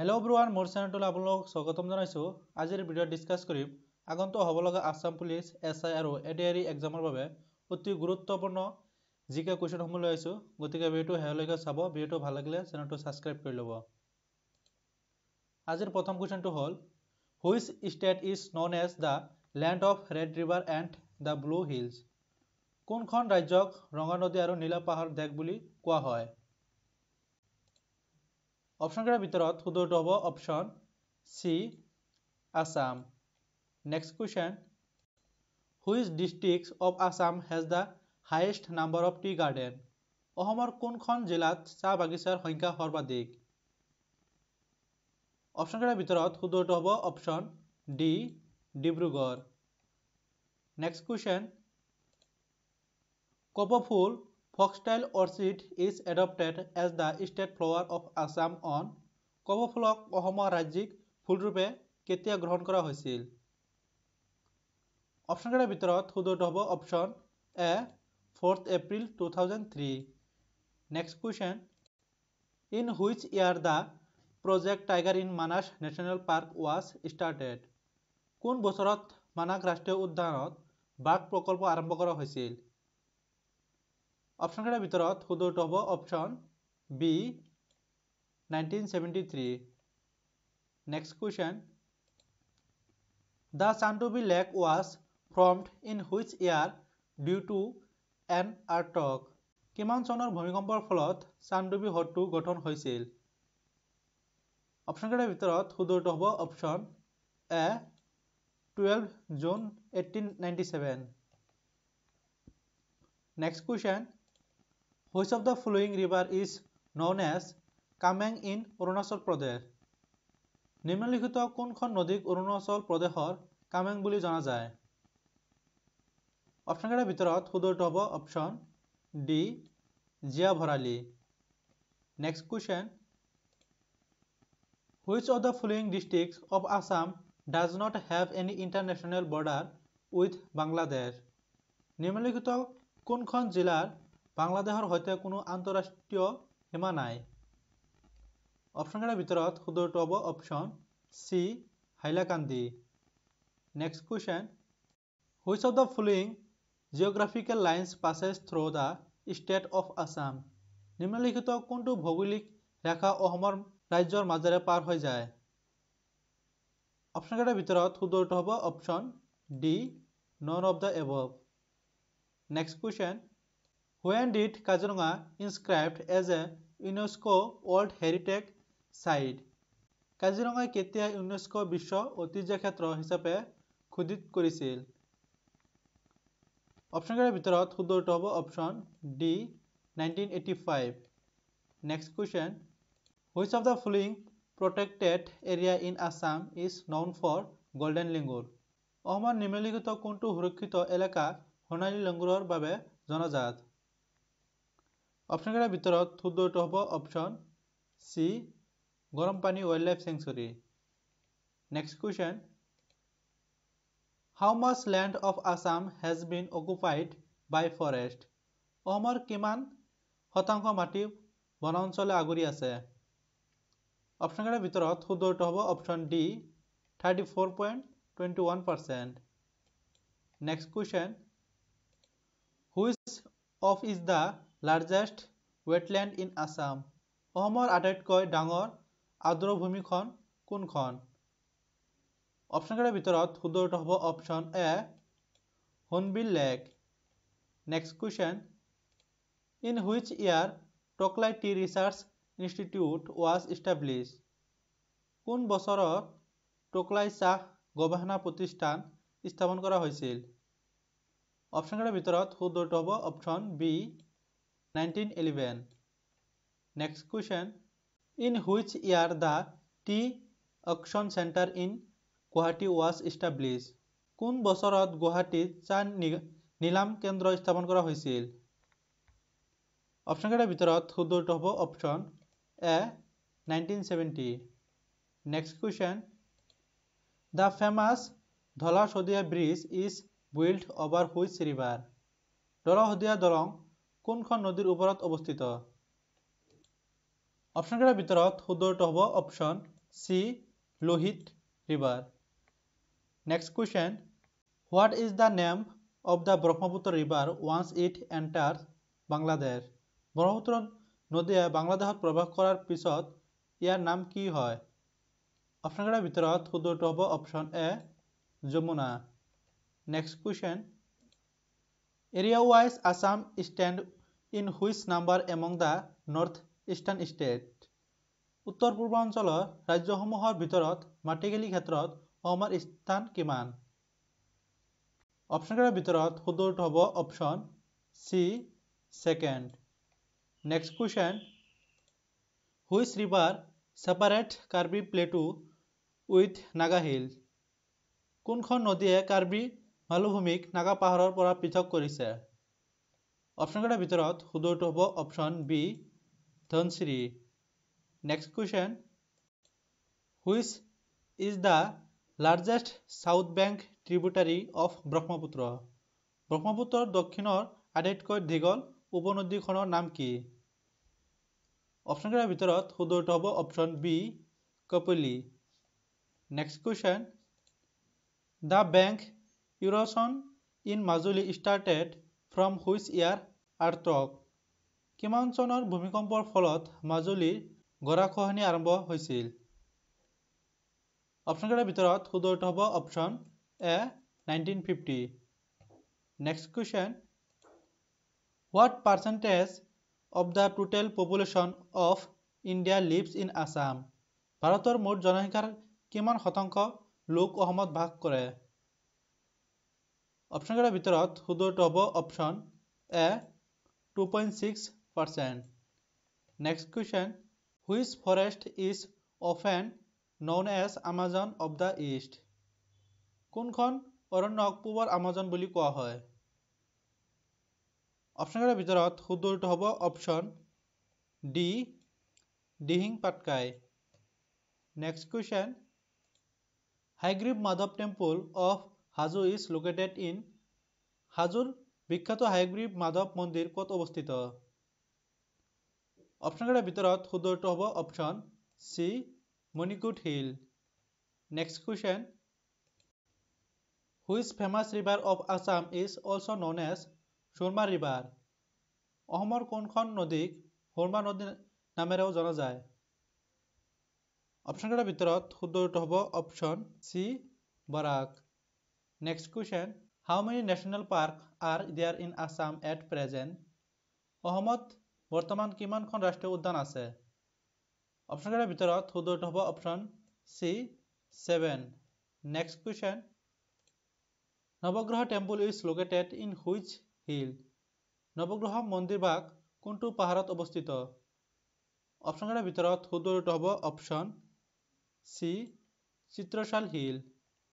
Hello' ব্ৰুৱান মোৰ চেনেলটোলৈ আপোনালোকক স্বাগতম জনাইছোঁ আজিৰ ভিডিঅ' ডিছকাছ কৰিম আগন্তুক হ'ব লগা আছাম পুলিচ এছ আই আৰু এ ডি আই এক্সামৰ বাবে অতি গুৰুত্বপূৰ্ণ জি কে কুৱেশ্যনসমূহ লৈ আহিছোঁ গতিকে ভিডিঅ'টো শেহলৈকে চাব ভিডিঅ'টো ভাল লাগিলে চেনেলটো ছাবস্ক্ৰাইব কৰি ল'ব আজিৰ প্ৰথম কুৱেশ্যনটো হ'ল which state is known as the land of red river and the blue hills কোনখন ৰাজ্যক ৰঙা নদী আৰু নীলা পাহাৰ দেশ বুলি কোৱা হয় অপশ্যনকেইটাৰ ভিতৰত শুদ্ধ হ'ব option C Assam next question which districts of Assam has the highest number of tea garden অসমৰ কোনখন জিলাত চাহ বাগিচাৰ সংখ্যা সৰ্বাধিক অপশ্যনকেইটাৰ ভিতৰত শুদ্ধ হ'ব option D Dibrugarh next question কপৌফুল Foxtail orchid is adopted as the state flower of Assam on কবফুলক অসমৰ ৰাজ্যিক ফুলৰূপে কেতিয়া গ্ৰহণ কৰা হৈছিল অপশ্যনকেইটাৰ ভিতৰত সুদৰ্ধ হ'ব option A fourth April two thousand three next question in which year the project tiger in Manas national park was started কোন বছৰত মানাস ৰাষ্ট্ৰীয় উদ্যানত বাঘ প্ৰকল্প আৰম্ভ কৰা হৈছিল অপশ্যন কেইটাৰ ভিতৰত শুদ্ধ উত্তৰ হ'ব option B nineteen seventy three next question the Chandubi lake was formed in which year due to an earthquake কিমান চনৰ ভূমিকম্পৰ ফলত চান্দুবি হ্ৰদটো গঠন হৈছিল অপশ্যনকেইটাৰ ভিতৰত শুদ্ধ হ'ব option A twelve June eighteen ninety seven next question Which of the following river is known as Kameng in Arunachal Pradesh নিম্নলিখিত কোনখন নদীক অৰুণাচল প্ৰদেশৰ কামেং বুলি জনা যায় অপশ্যনকেইটাৰ ভিতৰত শুদ্ধটো হ'ব option D Jia Bharali next question which of the following districts of Assam does not have any international border with Bangladesh নিম্নলিখিত কোনখন জিলাৰ বাংলাদেশৰ সৈতে কোনো আন্তঃৰাষ্ট্ৰীয় সীমা নাই অপশ্যনকেইটাৰ ভিতৰত সুদৰটো হ'ব option C Hailakandi next question which of the following geographical lines passes through' the state of Assam নিম্নলিখিত কোনটো ভৌগোলিক ৰেখা অসমৰ ৰাজ্যৰ মাজেৰে পাৰ হৈ যায় অপশ্যনকেইটাৰ ভিতৰত সুদৰটো হ'ব option D none of the above next question When did Kajanga inscribed as a UNESCO World Heritage Site? Kajanga ketia UNESCO bisho otija khetro hisape khudit kurisil. Option kare bitarat khudo option D 1985. Next question. Which of the following protected area in Assam is known for golden lingur? Omar nimeligito kuntu hurukito eleka honali lingur babe zonazad. ଅପସନ୍ କେଇଟା ଭିତର ଥୁଦୋଟ ହେବ option C Garampani wildlife sanctuary next question how much land of Assam has been occupied by forest অসমৰ কিমান শতাংশ মাটি বনাঞ্চলে আগুৰি আছে অপশ্যনকেইটাৰ ভিতৰত শুদ্ধটো হ'ব option D thirty four point twenty one percent next question which of is the largest wetland in Assam অসমৰ আটাইতকৈ ডাঙৰ আদ্ৰভূমিখন কোনখন অপশ্যনকেইটাৰ ভিতৰত সুদৰ্ত হ'ব অপশ্যন এ হোনবিল lake next question in which year Tocklai tea research institute was establish কোন বছৰত টকলাই চাহ গৱেষণা প্ৰতিষ্ঠান স্থাপন কৰা হৈছিল অপশ্যনকেইটাৰ ভিতৰত সুদৰ্ত হ'ব option B 1911. Next question. In which year the Tea Action Center in Guwahati was establish কোন বছৰত গুৱাহাটীত চাহ নিলাম কেন্দ্ৰ স্থাপন কৰা হৈছিল অপশ্যনকেইটাৰ ভিতৰত শুদ্ধটো হ'ব option A nineteen seventy next question the famous Dhola Sadiya bridge is build over which river Dholasadiya দলং কোনখন নদীৰ ওপৰত অৱস্থিত অপশ্যনকেইটাৰ ভিতৰত শুদ্ধটো হ'ব option C Lohit river next question what is the name of the Brahmaputra river once it enter Bangladesh Brahmaputra নদীয়ে বাংলাদেশত প্ৰৱেশ কৰাৰ পিছত ইয়াৰ নাম কি হয় অপশ্যনকেইটাৰ ভিতৰত শুদ্ধটো হ'ব option A Jamuna next question area wise assam stand in which number among the north eastern state uttar purba anchal rajya samuhar bitorot matigeli khetrot omar sthan kiman option kara bitorot hudur thobo option c second next question which river separate karbi plateau with naga hills kun khon nodie karbi মালভূমিক নাগা পাহাৰৰ পৰা পৃথক কৰিছে অপশ্যনকেইটাৰ ভিতৰত সুদৰটো হ'ব option B Dhansiri next question which is the largest south bank tributary of Brahmaputra ব্ৰহ্মপুত্ৰৰ দক্ষিণৰ আটাইতকৈ দীঘল উপনদীখনৰ নাম কি অপশ্যনকেইটাৰ ভিতৰত সুদৰটো হ'ব option B Kopili next question the bank erosion in Majuli started from which year আৰ্টক কিমান চনৰ ভূমিকম্পৰ ফলত মাজুলীৰ গৰাখহনী আৰম্ভ হৈছিল অপশ্যনকেইটাৰ ভিতৰত সুদৰ্থ হ'ব option A nineteen fifty next question what percentage of the total population of India lives in Assam ভাৰতৰ মুঠ জনসংখ্যাৰ কিমান শতাংশ লোক অসমত বাস কৰে অপশ্যন কেইটাৰ ভিতৰত শুদ্ধটো হ'ব option A two point six percent next question which forest is often known as Amazon of the east কোনখন অৰণ্যক পূবৰ আমাজন বুলি কোৱা হয় অপশ্যনকেইটাৰ ভিতৰত শুদ্ধটো হ'ব option D Dihing Patkai next question Hayagriva Madhava temple of Hajo is located in হাজুর বিখ্যাত হাইগ্ৰীব মাধৱ মন্দিৰ ক'ত অৱস্থিত অপশ্যনকেইটাৰ ভিতৰত শুদ্ধ হ'ব option C Manikut hill next question which famous river of Assam is also' known as Surma river অসমৰ কোনখন নদীক সুৰমা নদী নামেৰেও জনা যায় অপশ্যনকেইটাৰ ভিতৰত শুদ্ধ উত্তৰ হ'ব option C Barak Next question. How many national park are there in Assam at present? অসমত বৰ্তমান কিমানখন ৰাষ্ট্ৰীয় উদ্যান আছে অপশ্যনকেইটাৰ ভিতৰত শুদ্ধটো হ'ব option C seven next question Navagraha temple is located in which hill Navagraha মন্দিৰভাগ কোনটো পাহাৰত অৱস্থিত অপশ্যনকেইটাৰ ভিতৰত শুদ্ধটো হ'ব অপশ্যন চি চিত্ৰশাল হিল